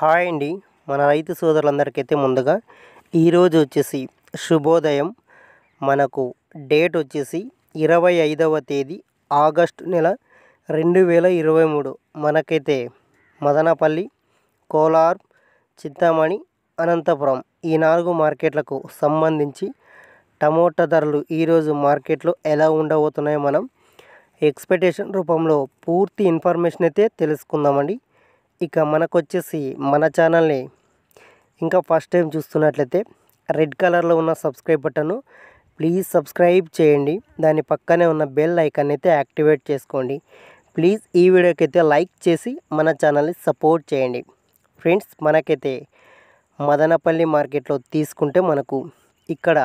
hi అండి మన రైతు సోదరులందరికైతే ముందుగా ఈరోజు వచ్చేసి శుభోదయం మనకు డేట్ వచ్చేసి ఇరవై ఐదవ తేదీ ఆగస్టు నెల రెండు వేల ఇరవై మూడు మనకైతే మదనపల్లి కోలార్ చింతామణి అనంతపురం ఈ నాలుగు మార్కెట్లకు సంబంధించి టమోటా ధరలు ఈరోజు మార్కెట్లో ఎలా ఉండబోతున్నాయో మనం ఎక్స్పెక్టేషన్ రూపంలో పూర్తి ఇన్ఫర్మేషన్ అయితే తెలుసుకుందామండి ఇక మనకు వచ్చేసి మన ఛానల్ని ఇంకా ఫస్ట్ టైం చూస్తున్నట్లయితే రెడ్ కలర్లో ఉన్న సబ్స్క్రైబ్ బటన్ను ప్లీజ్ సబ్స్క్రైబ్ చేయండి దాని పక్కనే ఉన్న బెల్ ఐకాన్ అయితే యాక్టివేట్ చేసుకోండి ప్లీజ్ ఈ వీడియోకి అయితే లైక్ చేసి మన ఛానల్ని సపోర్ట్ చేయండి ఫ్రెండ్స్ మనకైతే మదనపల్లి మార్కెట్లో తీసుకుంటే మనకు ఇక్కడ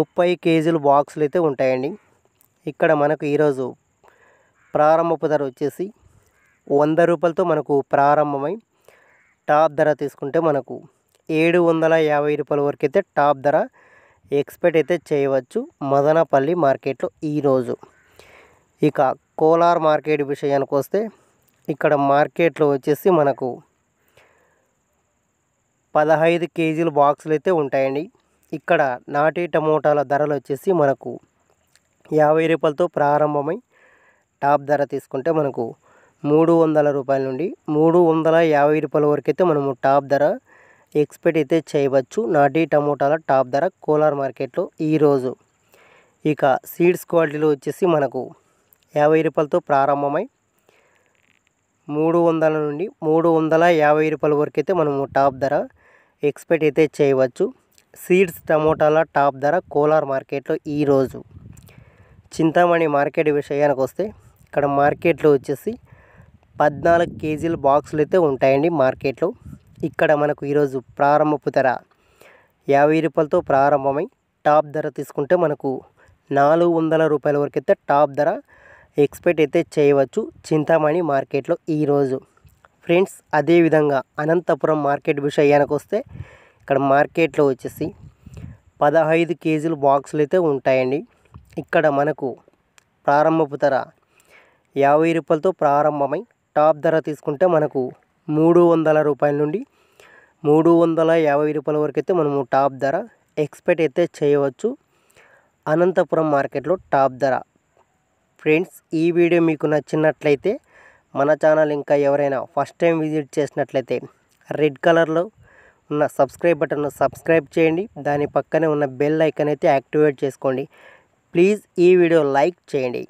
ముప్పై కేజీలు బాక్సులు అయితే ఉంటాయండి ఇక్కడ మనకు ఈరోజు ప్రారంభపు ధర వచ్చేసి వంద రూపాయలతో మనకు ప్రారంభమై టాప్ ధర తీసుకుంటే మనకు ఏడు వందల యాభై రూపాయల వరకు అయితే టాప్ ధర ఎక్స్పెక్ట్ అయితే చేయవచ్చు మదనపల్లి మార్కెట్లో ఈరోజు ఇక కోలార్ మార్కెట్ విషయానికి వస్తే ఇక్కడ మార్కెట్లో వచ్చేసి మనకు పదహైదు కేజీల బాక్సులు అయితే ఉంటాయండి ఇక్కడ నాటి టమోటాల ధరలు వచ్చేసి మనకు యాభై రూపాయలతో ప్రారంభమై టాప్ ధర తీసుకుంటే మనకు మూడు వందల రూపాయల నుండి మూడు వందల యాభై రూపాయల వరకు అయితే మనము టాప్ ధర ఎక్స్పెక్ట్ అయితే చేయవచ్చు నాటి టమోటాల టాప్ ధర కోలార్ మార్కెట్లో ఈరోజు ఇక సీడ్స్ క్వాలిటీలో వచ్చేసి మనకు యాభై రూపాయలతో ప్రారంభమై మూడు వందల నుండి మూడు వందల యాభై రూపాయల వరకు అయితే మనము టాప్ ధర ఎక్స్పెక్ట్ అయితే చేయవచ్చు సీడ్స్ టమోటాల టాప్ ధర కోలార్ మార్కెట్లో ఈరోజు చింతామణి మార్కెట్ విషయానికి వస్తే ఇక్కడ మార్కెట్లో వచ్చేసి పద్నాలుగు కేజీల బాక్సులు అయితే ఉంటాయండి మార్కెట్లో ఇక్కడ మనకు ఈరోజు ప్రారంభపు ధర యాభై రూపాయలతో ప్రారంభమై టాప్ ధర తీసుకుంటే మనకు నాలుగు వందల రూపాయల వరకు అయితే టాప్ ధర ఎక్స్పెక్ట్ అయితే చేయవచ్చు చింతామణి మార్కెట్లో ఈరోజు ఫ్రెండ్స్ అదేవిధంగా అనంతపురం మార్కెట్ విషయానికి వస్తే ఇక్కడ మార్కెట్లో వచ్చేసి పదహైదు కేజీలు బాక్సులు అయితే ఉంటాయండి ఇక్కడ మనకు ప్రారంభపు ధర యాభై రూపాయలతో ప్రారంభమై టాప్ ధర తీసుకుంటే మనకు మూడు వందల రూపాయల నుండి మూడు వందల యాభై రూపాయల వరకు అయితే మనము టాప్ ధర ఎక్స్పెక్ట్ అయితే చేయవచ్చు అనంతపురం మార్కెట్లో టాప్ ధర ఫ్రెండ్స్ ఈ వీడియో మీకు నచ్చినట్లయితే మన ఛానల్ ఇంకా ఎవరైనా ఫస్ట్ టైం విజిట్ చేసినట్లయితే రెడ్ కలర్లో ఉన్న సబ్స్క్రైబ్ బటన్ను సబ్స్క్రైబ్ చేయండి దాని పక్కనే ఉన్న బెల్ ఐకన్ అయితే యాక్టివేట్ చేసుకోండి ప్లీజ్ ఈ వీడియో లైక్ చేయండి